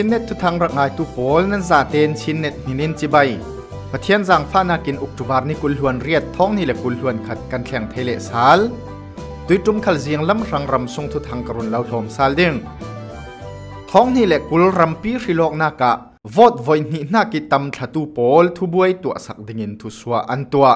ชินเน็ตทุทังรักไงตุปพลนั้นซาเตนชินเน็ตนินินจิใบปะเทียนสังฟ้านากินอุกตุบาร์นิกุลหวนเรียดท้องนี่แหละกุลหวนขัดกันแข่งเทเลสาลตุยจุมขัลเสียงล้ำรังรำทรงทุทังกรุณเล่าทอมซาลเด้งท้องนี่แหละกุลรำปีริโลกนากะวอดวอยนี่นากิตำทัตุปพลทุบวยตัวสักดิ่งินทุสวาอันตัว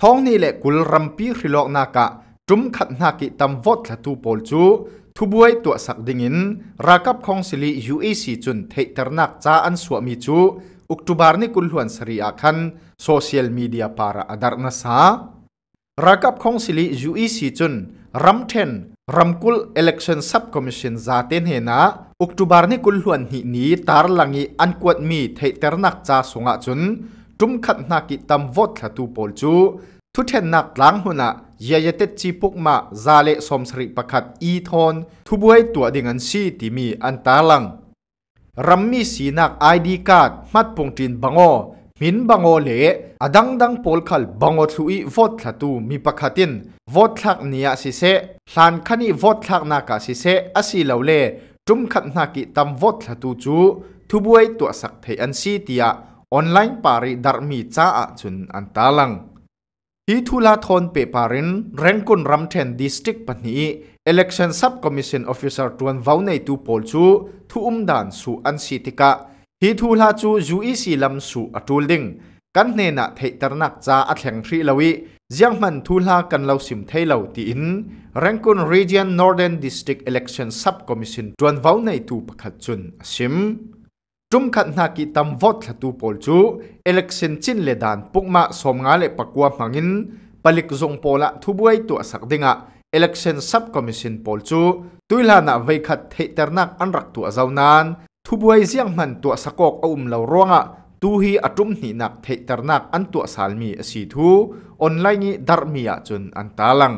ท้องนี่แหละกุลรำปีริโลกนากะ จุมขัดนากิตำวอดทัตุปพลจูทุบวยตัวสักดิ่งอินรักับของสิลีซีจุนเทตรนักจ้าอันสวมีจูอุกตุบาร์นีคกุลหวนสรีอาคันโซเชียลมีเดียปาระอดารนาสารักับของสิลีซีจุนรัมเทนรัมกุลอิเล็กชันซับคอมมิชชั่นจาเตนเฮนาอุกตุบาร์นีคกุลหวนหินีตาร์ลังอีอันกวดมีเทตรนักจ้าสงะจุนจุมขัดนักกิตามวอดขัตูปอลจูทุเทนนักลังหุนะยายเตจีปุกมาซาเลสมสริประคัดอีทอนทุบวยตัวดิ่งันซีติมีอันตาลังรัมมีสีนักไอดีการ์ดมัดปงจินบังโอมินบังโอเละอดังดังโพลคัลบังโอสุอีวอดทัตูมีประคัดินวอดทักเนียสิเซสานคันีวอดทักนากาสิเซอาศิเหลาเลจุมขัดนากิตามวอดทัตูจูทุบวยตัวสักเทอันซีตียาออนไลน์ปาริดารมีจ้าจุนอันตาลังฮีทูลาทอนเปปารินเร่งกุนรัมเทนดิสติกปนี election sub commission officer ตวนวาวในตูโพลจูทุอุมดานสูอันสิติกะฮีทูลาจูยูอีสีลำสูอัตูลดิงกันเนนัะเทตรนักจาอัดแห่งทรีลวิยังมันทูลากันเลาสิมเทยเลาตีอินเร่งกุน region northern district election sub commission ตวนวาวในตูประคัดจุนสิม trung khát na ki tam vot là tu bổ chu election đàn chin le dan pukma som nga le pakwa mangin palik zong pola thu buai tu sak dinga election sub commission pol chu tuila na vei khat theitar nak an rak tu azaunan thu buai ziang man tu sakok um lo ronga tu hi atum ni nak theitar nak an tu salmi asi thu online ni darmia chun an talang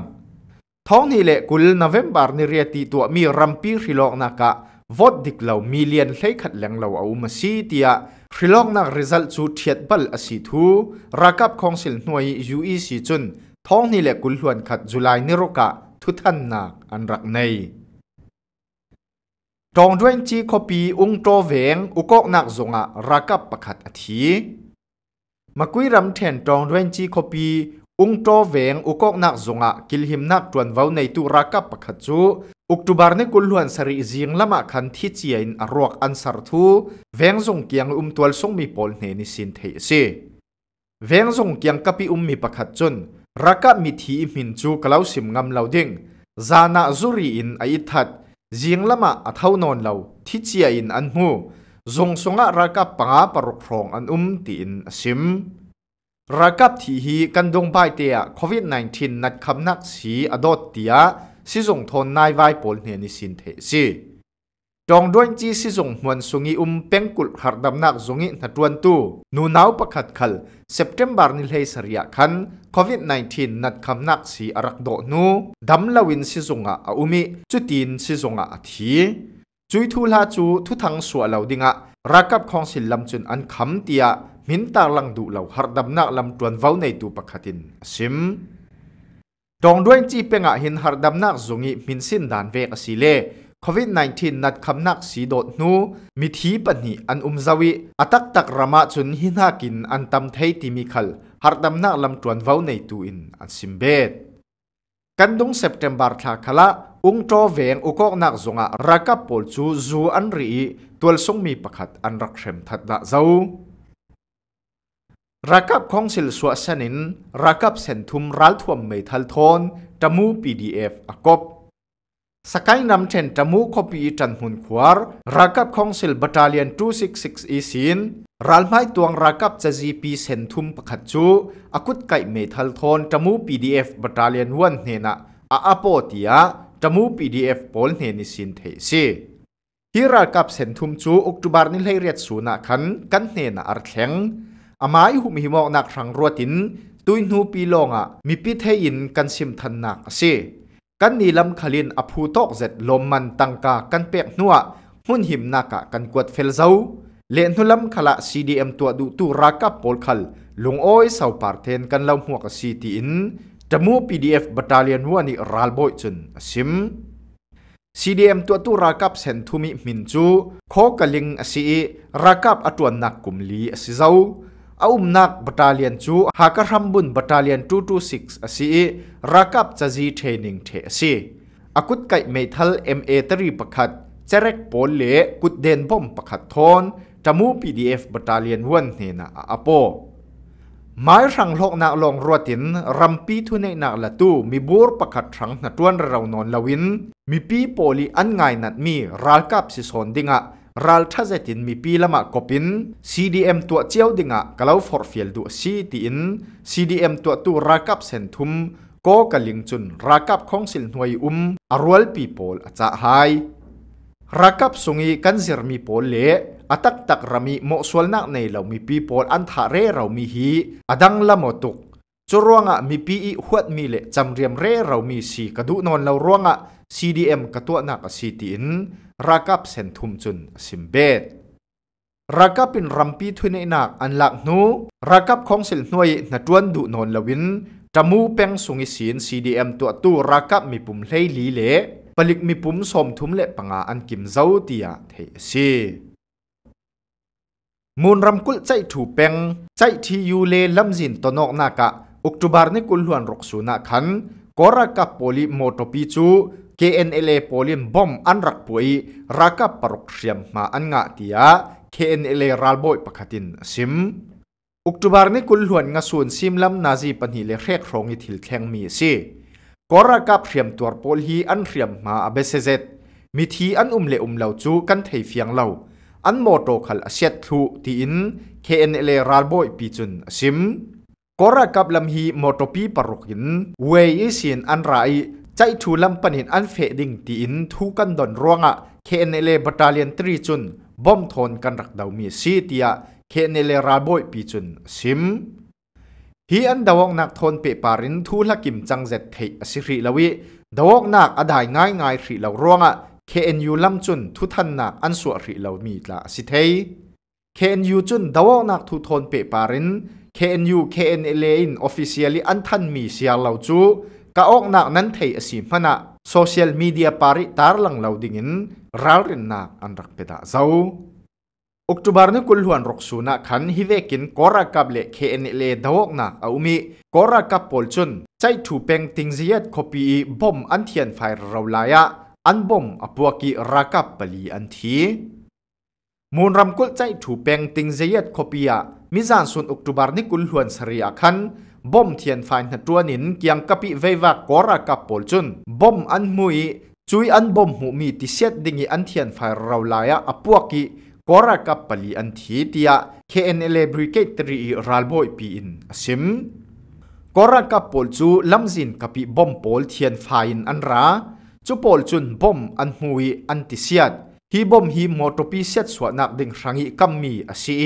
thong ni lệ kul november ni riati tu mi rampi rilok naka vote dik lo million hlei khat leng lo au ma si tia khrilok nak result chu thiat bal a si thu rakap council hnuai UEC chun thong ni le kul hluan khat July ni roka thu than nak an rak nei tong dwen chi copy ung to veng ukok nak zonga rakap pakhat a thi makui ram then tong dwen chi copy องโตเวงอุกอกนักจงะกิลหิมนักตวนวาวในตุรักับปะขจูอุกตุบาร์เนกุลหวนสริจิงลามาคันทิจเจยนอรวกอันสัตทูแวงจงเกียงอุมตัวสงมีปอลเนนิสินเทเซแวงจงเกียงกะปิอุมมีปะขัดจุนรักกับมิทีมินจูกล่าวสิมงามเหล่าดิ่งจานาจูรีอินไอทัดจิงลามาอัทเฮานอนเหล่าทิจเจยนอันหูจงสงะรักกับปังอาปรุพรองอันอุมตีนสิมรักกับที่ฮีกันดงไปเตียโควิด -19 นัดคำนักสีอดอดเตียสิ่งทนนายไว้ปน่ยนิสินเทสิจองด้วยจีสิ่งหวนสุงีอุมเป็งกุลหัดดำนักสุงีนัดวนตูนูนาวประกาศขลเซปเทมบาร์นิเลสริยคันโควิด -19 นัดคำนักสีอรักโดนูดำลาวินสิ่งอาอุมิจุตีนสิ่งอาที จุยทูลาจูทุทังสัวเหล่าดิงะรักกับของสิลลำจุนอันคำเตียมินตาลังดูเหล่าหัดดำนักลำดวนเฝ้าในตูประกาศินซิมตองด้วยจีเป็งหินหาดดำนักซุงิมินสินดานเวกสิเล COVID-19 นัดคำนักสีโดดนูมิทีปนีอันอุมซาวิอตักตักรามาจุนหินากินอันตำเทยติมิคัลหาดดำนักลำตวนวาวในตูอินอันซิมเบดกันดุงเซปเทมบาร์ทาคละอุ้งโตเวงอุกอกนักซงอะรักกับปอลจูจูอันรีตัวสงมีประคัดอันรักเขมทัดละเจ้ารักับของสิลสวสนินรักับเซนทุมรัลทวมเมทัลทอนจมูปีดีเอฟอกบสกายนำเชนจมูคอปีจันหุนควารรักับของสิลบัตเลียน266อีซินรัลไม่ตวงรักับจะจีพีเซนทุมปะขัดจูอกุดไก่เมทัลทอนจมูปีดีเอฟบัตเลียนวันเนนะอาอโปติยาจมูปีดีเอฟปอลเนนิสินเทซีที่รักับเซนทุมจูออกตุบาร์นิเลเรียดสูนักขันกันเนนะอาร์เขง ama i hum hi mok nak rang rotin tui nu pi longa mi pi the in kan sim than nak ase kan ni lam khalin aphu tok zet lom man tangka kan pek nuwa hun him naka kan kwat fel zau le nu lam khala cdm tua du tu raka pol khal lung oi sau par then kan lam huak si ti in tamu pdf battalion wani ral boy chun sim CDM tua tu rakap sen thumi min chu kho kaling asi rakap atwan nak kumli asi zau อุมนักบัตาเลียนจูฮักรัมบุนบัตาเลียน226อาศีรักับจะจีเทนิงเทสีอากุดไก่เมทัลเอ็มเอตรีประคัดเจริกโปลเลกุดเดนบอมประคัดทอนจมูพีดีเอฟบัตาเลียนวันเนนะอาโปหมายรังโลกนกลองรัวตินรัมปีทุนในนักละตู้มีบูรประคัดรังนัดวนเรานอนละวินมีปีโปลีอันไงนัดมีรักับสิสอนดิงะ ral tha zetin mi pi lama kopin CDM tua chiao dinga kalau for fiel du si ti in CDM tua tu rakap sen thum ko kaling chun rakap khong sil hnuai um arwal people acha hai rakap sungi kanzir mi pol le atak tak rami mo sualnak nei lo mi people an tha re ro mi hi adang lamo tuk chu ruanga mi pi i huat mi le chamriam re ro mi si kadu non lo ruanga CDM katwa na ka si ti in รักับเซนทุมจุนสิมเบดรักับเป็นรัมปีทุนนักอันหลักนูรักับของสิลหนวยนัดวนดูนนลวินจมูเป็งสุงิสิน CDM ตัวตู้รักับมีปุ่มเลลีเล่ปลิกมีปุ่มสมทุมเละปังอาอันกิมเจ้าเตียเทซีมูลรำกุลใจถูเป็งใจที่อยู่เลลำจินตนอกนากะอุกตุบาร์นี่กุลหวนรกสุนักขันกอรักับโพลิโมโตปิจู KNLA polium bom an rak pui raka parok siam ma an nga tia KNLA ralboi pakhatin sim Oktober ni kulhuan nga sun simlam nazi panhi le rek rongi thil thleng mi si kora kap riam tuar pol hi an riam ma abesezet mi thi an um le um lo chu kan thei fiang lo an moto khal asiat thu ti in KNLA ralboi pi chun sim kora kap lam hi motopi parokin wei isin an rai ใจถูลำปนินอันเฟดิงตีอินทุกันดอนร่วงอ่ะ KNL บัตาเลียนตรีจุนบอมทนกันรักดาวมีซีเตีย KNL ราบอยปีจุนซิม ฮีอันดาวงนักทนเปปารินทุลักิมจังเจ็ดเทอสิริลวีดาวงนักอดายง่ายง่ายริเหลาร่วงอ่ะ KNU ลำจุนทุทันนักอันสวริเหลามีละสิเทย KNU จุนดาวงนักทุทนเปปาริน KNU KNL i นออฟิเชียล y อันทันมีเสียเหลาจู kaok nak nan thei asim mana social media pari tar lang lo dingin ral rin nak an rak peda zau oktobar ne kul huan rok su na khan hi vekin kora kap le khn le dawok nak a umi kora kap pol chun chai thu peng ting ziat copy bom an thian fire ro laya an bom apuaki rakap pali an thi mun ram kul chai thu peng ting ziat copy a mizan sun oktobar ne kul huan sari akhan bom thiền phai na tua nin kiam kapi veiwa kora kapol chun bom an mui chui an bom mu mi xét set dingi an thiền phái rau laia apuaki kora kapali an thi tia KNL brigade ralboi pi in asim kora kapol chu lamzin kapi bom pol thiền phái in an ra chu pol chun bom an mui an ti xét hi bom hi motopi set suanak ding rangi kammi asi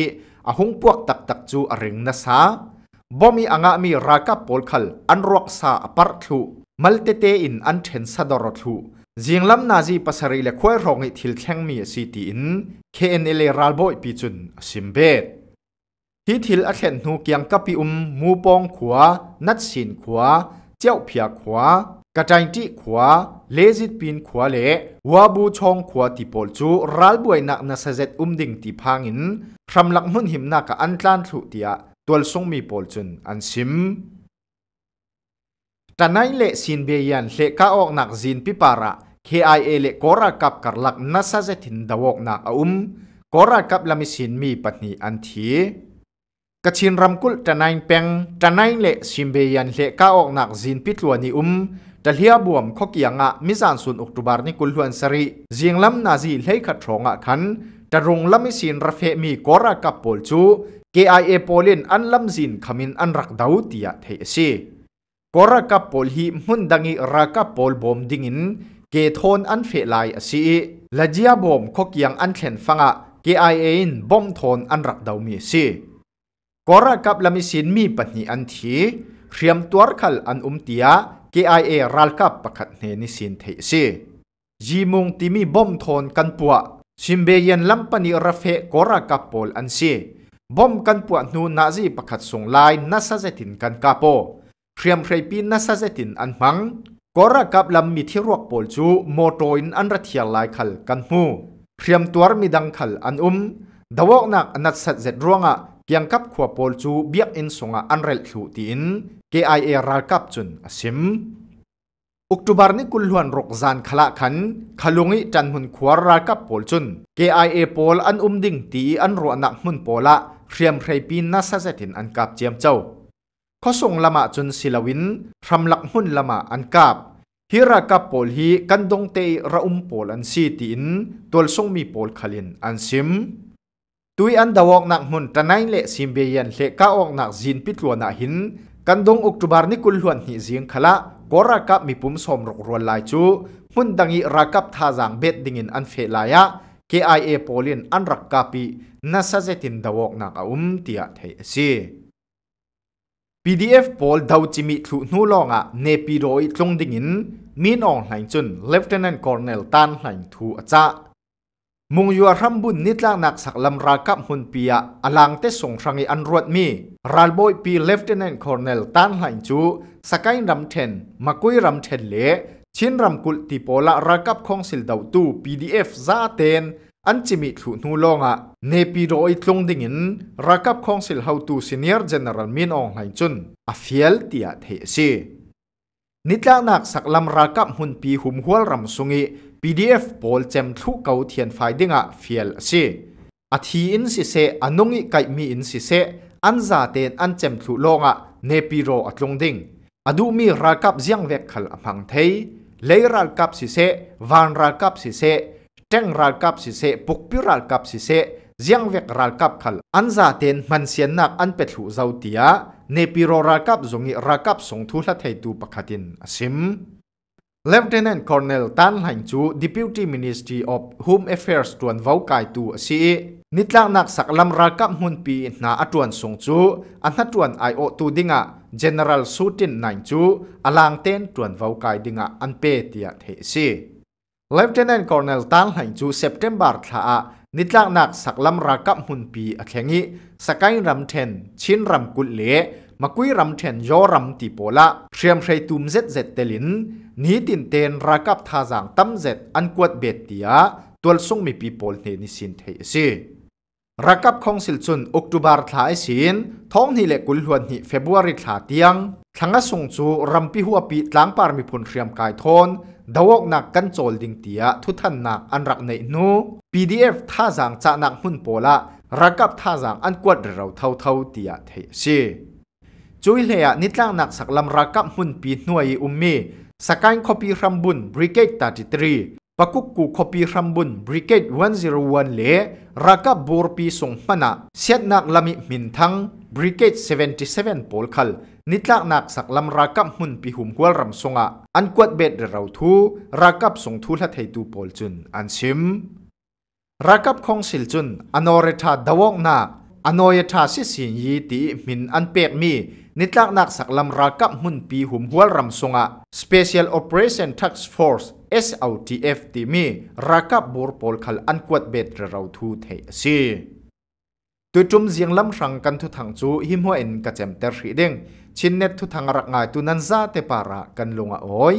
ahung puak tak tak chu aring na sa บ่มีอ่างมีรากับปอลขลอันรักษาปาร์ทุมัลเตเตอินอันเทนสะดรทุจิงลำนาจีปัสรีเลควยรองอิทิลแข็งมีสิทีินเคนเอเลรัลบยปีจุนสิมเบตฮิทิลอัเทนหูเกียงกับปิอุมมูปองขวานัดสินขวาเจ้าเพียขวากระจายที่ขวาเลจิตปินขวาเละวาบูชองขวาติปอลจูรัลบวยนักนาเซจอุมดิ่งติพังอินคำลักมุนหิมนักอันตรานทุติยาตัวส่งมีปอลจนอันซิม แต่นายเละสินเบียนเละก้าออกนักจินพิปาระ KIA เละกอระกับกัรลักนัสเซตินดาวกนักอุมกอระกับลามิสินมีปัตนีอันทีกชินรำกุลแต่นายเป็งแต่นายเละสินเบียนเละก้าออกนักจินพิทัวนีอุ้มแต่เฮียบวมขกียงะมิจันสุนอุกตุบาร์นิกุลฮวนสรีเจียงลำนาจีเลขัดทองะขันแต่รงลามิสินรเฟมีกอระกับปอลจู KIA Polin an lamzin kamin an rak dautia thei si kora ka pol hi mundangi raka pol bom dingin ke thon an fe lai asi lajia bom khok yang an thlen fanga KIA in bom thon an rak dau mi si kora kap lami sin mi patni an thi riam tuar khal an umtia KIA ral kap pakhat ne ni sin thei si ji mung timi bom thon kan puwa simbe yan lampani rafe kora kap pol an si บอมกันปวดนูนาจีประคัดส่งไลน์นัสเซตินกันกาโปเรียมใครปีนัสเซตินอันมังกอรักับลำมีที่รวกปอลจูโมโตอินอันรัเทียลายขัลกันหูเรียมตัวมีดังขัลอันอุมดาวกนักนัดสัเจ็ดร่วงอ่ะยังกับขวบปอลจูเบียกอินสงอ่ะอันเรลทูตีนอเอรักับจุนอซิมอุกตุบาร์นี่กุลหวนรกจานขละขันขลุงอิจันหุนขวารักับปอลจุน k i อปอลอันอุมดิ่งตีอันรัวนักมุนปอละเรียมใครปีน่าสะใจถินอันกับเจียมเจ้าข้อส่งละมาจนศิลวินทำหลักหุ่นละมาอันกับฮิรากับโปลฮีกันดงเตยระอุมโปลอันซีตินตัวส่งมีโปลขลินอันซิมตุยอันดาวอกนักหุ่นตะไนเละซิมเบียนเละก้าออกนักจีนปิดลัวนาหินกันดงอุกตุบาร์นิกุลหวนหิเสียงขละก็รักับมีปุ่มสมรกรวนลายจูหุ่นดังอีรักับท่าจางเบ็ดดิ่งินอันเฟลายะ KIA polin an rak kapi na sazetin dawok na ka um tia thei si PDF pol daw chimi t l u nu longa ne pi roi tlong dingin min ong hlain chun lieutenant colonel tan hlain thu acha mung yu ram bun nitlang nak sak lam ra kap hun pia alang te song rangi an ruat mi ral boy pi lieutenant colonel tan hlain chu sakai ram t e n makui ram t e n le ชินรำกุลติโปละระกับของสิลดาวตู PDF ซาเตนอันจิมิถุนูลงอะเนปีโดิตลงดิ่งินระกับของสิลเฮาตูซีเนียร์เจเนอเรลมินองไลจุนอาฟิเอลเตียเทซีนิตลานักสักลำระกับหุ่นปีหุมหัวรำสุงิ PDF บปลเจมทุกเกาเทียนไฟดิ่งอ่ะเฟีลซีอาทีอินสิเซอันงิไกมีอินสิเซอันซาเตนอันเจมทุลงอะเนปีโรอัตลงดิ่งอดูมีระกับเสียงเวกขลพังเทยเลยรัลกับสิเซวานรัลกับสิเซเจงรัลกับสิเซปุกพิรัลกับสิเซยงเวกรัลกับขลอันซาเตนมันเสียนนักอันเป็ดหูเจ้าเตียเนปิโรรัลกับจงอิรัลกับสงทุลทัยดูปะคตินซิมเลฟเทนน์คอร์เนลตันหลังจูดิพิวตี้มินิสทรีออฟฮูมเอเฟอร์สตวนวาวกายตูซีนิตลักนักสักลำรักกับมุนปีน่าอัดวนสงจูอันัดวนไอโอตูดิงะเจเนอ a l ลสู i ินนั่งจูอัลางเตนตวนวากายดิงะอันเปตียเทซีเลฟเทนเนนคอร์เนลตันหลังจูเซปเทมบาร์ท่านิตลักนักสักลำรักกับมุนปีอักเงิสกายรัมเทนชินรัมกุลเลมาคุยรัมเทนยอรัมติโปละเพียมใช้ตุมเซตเซตเตลินนี้ตินเตนรักับท่าจางตั้มเซตอันกวดเบตียตัวส่งมีปีโปลเนนิสินเทซีรักกับคงสิลจุนอุกตุบาร์ทลายสินท้องนี่แหละกุลหวนนี่เฟบรุรีทลาเตียงทั้งส่งจูรัมพิหัวปีตลัางปารมีผลเรียมกายทนดาวกนักกันโจลดิงเตียทุทันนักอันรักในนู PDF ท่าจางจะนักหุ่นโปละรักกับท่าจางอันกวดเราเท่าเท่าเตียเทียสีจุยเลียนิตล้างนักสักลำรักกับหุ่นปีหน่วยอุมมีสกายคอปีรัมบุญบริเกตตาจิตรีปักกุกูคอปีรัมบุนบริเกต101เลรักบูร์ปีส่งมานะเสียนักลามิมินทังบริกเกต77ปอลคัลนิตลักนักสักลำรักบหุนปีหุมควลรัมสงะอันกวดเบ็ดเราทูรักบส่งทูละไทยตูปอลจุนอันซิมรักบคองสิลจุนอันอริธาดาวกนาอันอริธาสิสินยีตีมินอันเปีกมีนิตลักนักสักลำรักบหุนปีหุมควลรัมสงะสเปเชียลโอเปอเรชั่นทักส์ฟอร์ส SLTF ตีมีรักับบูร์ปอลขลอันกวดเบ็ดเราทูเทสีตัวจุมเสียงลำสังกันทุทังจูหิมหัวเอ็นกระเจมเตอร์ฮีเด้งชินเน็ตทุทังรักงายตุนันซาเตปาระกันลงอ้อย